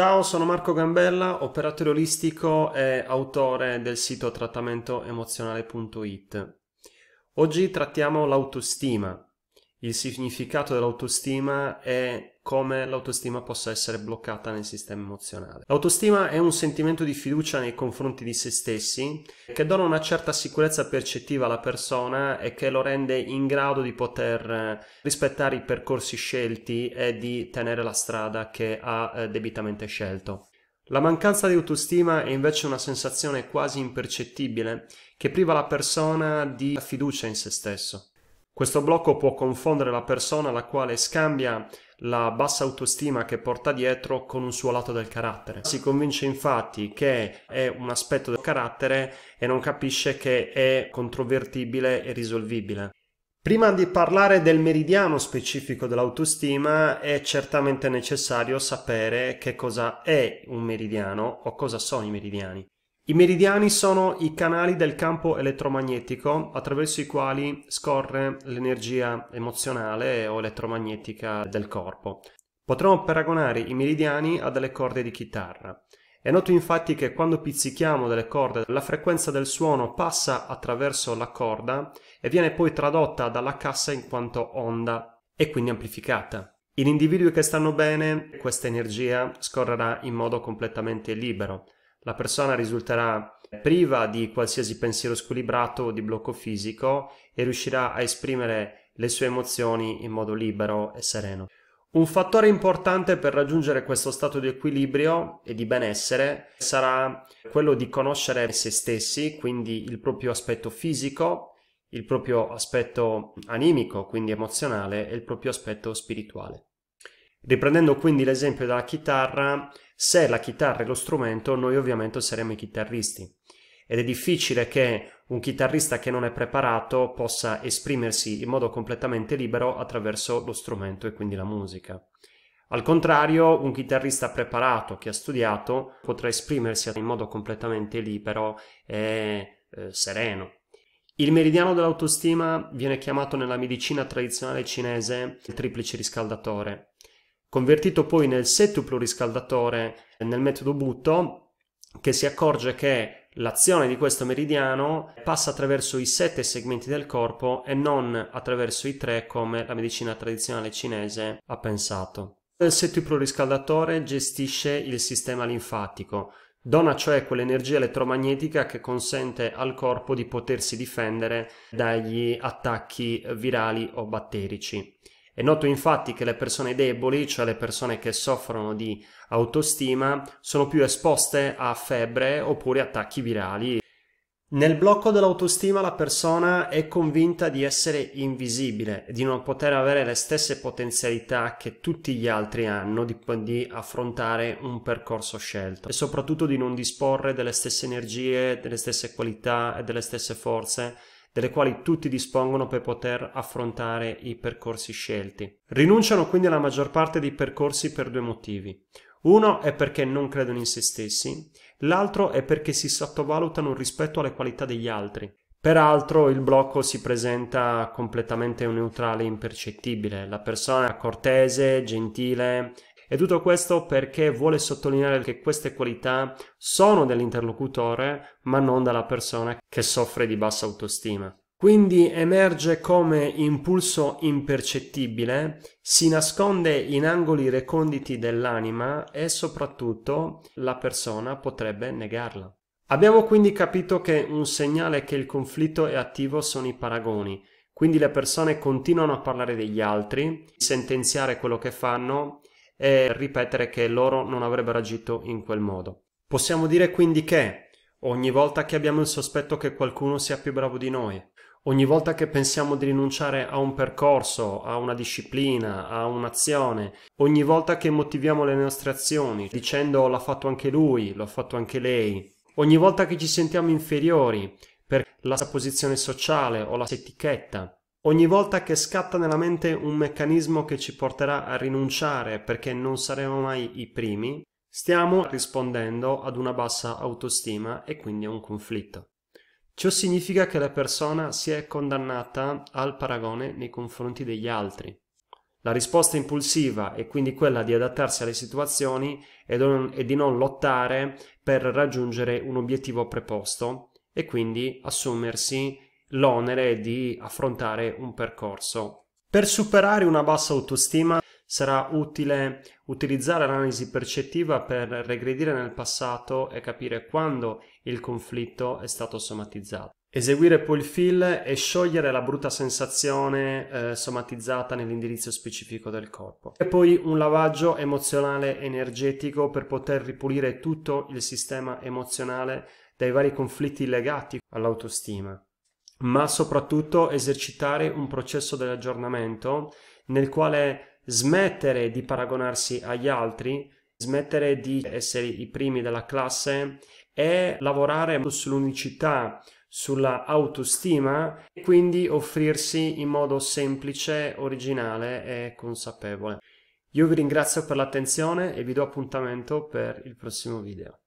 Ciao, sono Marco Gambella, operatore olistico e autore del sito trattamentoemozionale.it. Oggi trattiamo l'autostima, il significato dell'autostima è come l'autostima possa essere bloccata nel sistema emozionale. L'autostima è un sentimento di fiducia nei confronti di se stessi che dona una certa sicurezza percettiva alla persona e che lo rende in grado di poter eh, rispettare i percorsi scelti e di tenere la strada che ha eh, debitamente scelto. La mancanza di autostima è invece una sensazione quasi impercettibile che priva la persona di fiducia in se stesso. Questo blocco può confondere la persona la quale scambia la bassa autostima che porta dietro con un suo lato del carattere. Si convince infatti che è un aspetto del carattere e non capisce che è controvertibile e risolvibile. Prima di parlare del meridiano specifico dell'autostima è certamente necessario sapere che cosa è un meridiano o cosa sono i meridiani. I meridiani sono i canali del campo elettromagnetico attraverso i quali scorre l'energia emozionale o elettromagnetica del corpo. Potremmo paragonare i meridiani a delle corde di chitarra. È noto infatti che quando pizzichiamo delle corde la frequenza del suono passa attraverso la corda e viene poi tradotta dalla cassa in quanto onda e quindi amplificata. In individui che stanno bene questa energia scorrerà in modo completamente libero, la persona risulterà priva di qualsiasi pensiero squilibrato o di blocco fisico e riuscirà a esprimere le sue emozioni in modo libero e sereno. Un fattore importante per raggiungere questo stato di equilibrio e di benessere sarà quello di conoscere se stessi, quindi il proprio aspetto fisico, il proprio aspetto animico, quindi emozionale, e il proprio aspetto spirituale. Riprendendo quindi l'esempio della chitarra, se la chitarra è lo strumento, noi ovviamente saremo i chitarristi. Ed è difficile che un chitarrista che non è preparato possa esprimersi in modo completamente libero attraverso lo strumento e quindi la musica. Al contrario, un chitarrista preparato che ha studiato potrà esprimersi in modo completamente libero e eh, sereno. Il meridiano dell'autostima viene chiamato nella medicina tradizionale cinese il triplice riscaldatore convertito poi nel settuplo riscaldatore nel metodo Butto, che si accorge che l'azione di questo meridiano passa attraverso i sette segmenti del corpo e non attraverso i tre come la medicina tradizionale cinese ha pensato. Il settuplo riscaldatore gestisce il sistema linfatico, dona cioè quell'energia elettromagnetica che consente al corpo di potersi difendere dagli attacchi virali o batterici. È noto infatti che le persone deboli, cioè le persone che soffrono di autostima, sono più esposte a febbre oppure attacchi virali. Nel blocco dell'autostima la persona è convinta di essere invisibile, di non poter avere le stesse potenzialità che tutti gli altri hanno, di, di affrontare un percorso scelto e soprattutto di non disporre delle stesse energie, delle stesse qualità e delle stesse forze delle quali tutti dispongono per poter affrontare i percorsi scelti. Rinunciano quindi alla maggior parte dei percorsi per due motivi. Uno è perché non credono in se stessi, l'altro è perché si sottovalutano rispetto alle qualità degli altri. Peraltro il blocco si presenta completamente neutrale e impercettibile, la persona è cortese, gentile, e tutto questo perché vuole sottolineare che queste qualità sono dell'interlocutore, ma non della persona che soffre di bassa autostima. Quindi emerge come impulso impercettibile, si nasconde in angoli reconditi dell'anima e soprattutto la persona potrebbe negarla. Abbiamo quindi capito che un segnale che il conflitto è attivo sono i paragoni, quindi le persone continuano a parlare degli altri, sentenziare quello che fanno e ripetere che loro non avrebbero agito in quel modo. Possiamo dire quindi che ogni volta che abbiamo il sospetto che qualcuno sia più bravo di noi, ogni volta che pensiamo di rinunciare a un percorso, a una disciplina, a un'azione, ogni volta che motiviamo le nostre azioni dicendo l'ha fatto anche lui, l'ha fatto anche lei, ogni volta che ci sentiamo inferiori per la posizione sociale o la etichetta, Ogni volta che scatta nella mente un meccanismo che ci porterà a rinunciare perché non saremo mai i primi, stiamo rispondendo ad una bassa autostima e quindi a un conflitto. Ciò significa che la persona si è condannata al paragone nei confronti degli altri. La risposta impulsiva è quindi quella di adattarsi alle situazioni e di non lottare per raggiungere un obiettivo preposto e quindi assumersi l'onere di affrontare un percorso. Per superare una bassa autostima sarà utile utilizzare l'analisi percettiva per regredire nel passato e capire quando il conflitto è stato somatizzato. Eseguire poi il fill e sciogliere la brutta sensazione eh, somatizzata nell'indirizzo specifico del corpo. E poi un lavaggio emozionale energetico per poter ripulire tutto il sistema emozionale dai vari conflitti legati all'autostima ma soprattutto esercitare un processo dell'aggiornamento nel quale smettere di paragonarsi agli altri, smettere di essere i primi della classe e lavorare sull'unicità, sulla autostima e quindi offrirsi in modo semplice, originale e consapevole. Io vi ringrazio per l'attenzione e vi do appuntamento per il prossimo video.